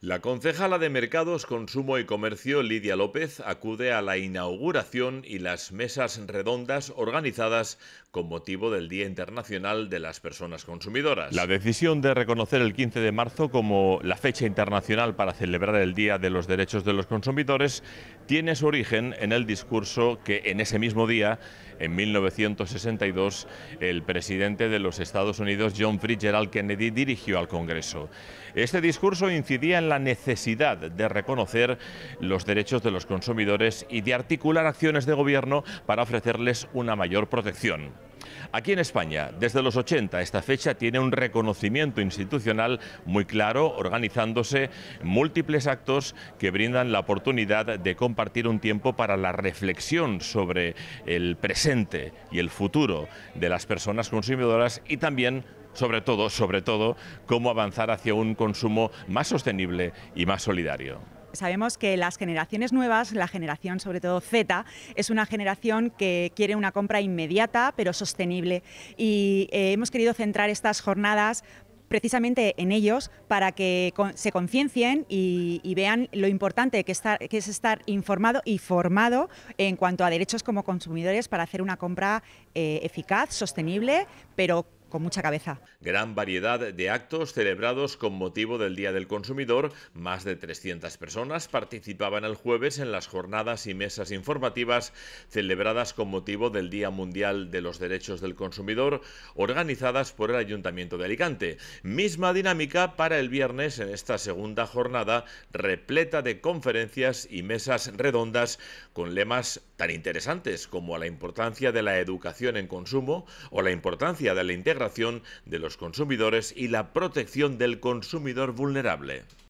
La concejala de Mercados, Consumo y Comercio, Lidia López, acude a la inauguración y las mesas redondas organizadas con motivo del Día Internacional de las Personas Consumidoras. La decisión de reconocer el 15 de marzo como la fecha internacional para celebrar el Día de los Derechos de los Consumidores tiene su origen en el discurso que en ese mismo día, en 1962, el presidente de los Estados Unidos, John Fitzgerald Kennedy, dirigió al Congreso. Este discurso incidía en la necesidad de reconocer los derechos de los consumidores y de articular acciones de gobierno para ofrecerles una mayor protección. Aquí en España, desde los 80, esta fecha tiene un reconocimiento institucional muy claro, organizándose múltiples actos que brindan la oportunidad de compartir un tiempo para la reflexión sobre el presente y el futuro de las personas consumidoras y también sobre todo, sobre todo, cómo avanzar hacia un consumo más sostenible y más solidario. Sabemos que las generaciones nuevas, la generación sobre todo Z, es una generación que quiere una compra inmediata pero sostenible y eh, hemos querido centrar estas jornadas precisamente en ellos para que se conciencien y, vean lo importante que, es estar informado y formado en cuanto a derechos como consumidores para hacer una compra eh, eficaz, sostenible, pero con mucha cabeza. Gran variedad de actos celebrados con motivo del Día del Consumidor. Más de 300 personas participaban el jueves en las jornadas y mesas informativas celebradas con motivo del Día Mundial de los Derechos del Consumidor, organizadas por el Ayuntamiento de Alicante. Misma dinámica para el viernes en esta segunda jornada repleta de conferencias y mesas redondas con lemas tan interesantes como la importancia de la educación en consumo o la importancia de la integración de los consumidores y la protección del consumidor vulnerable.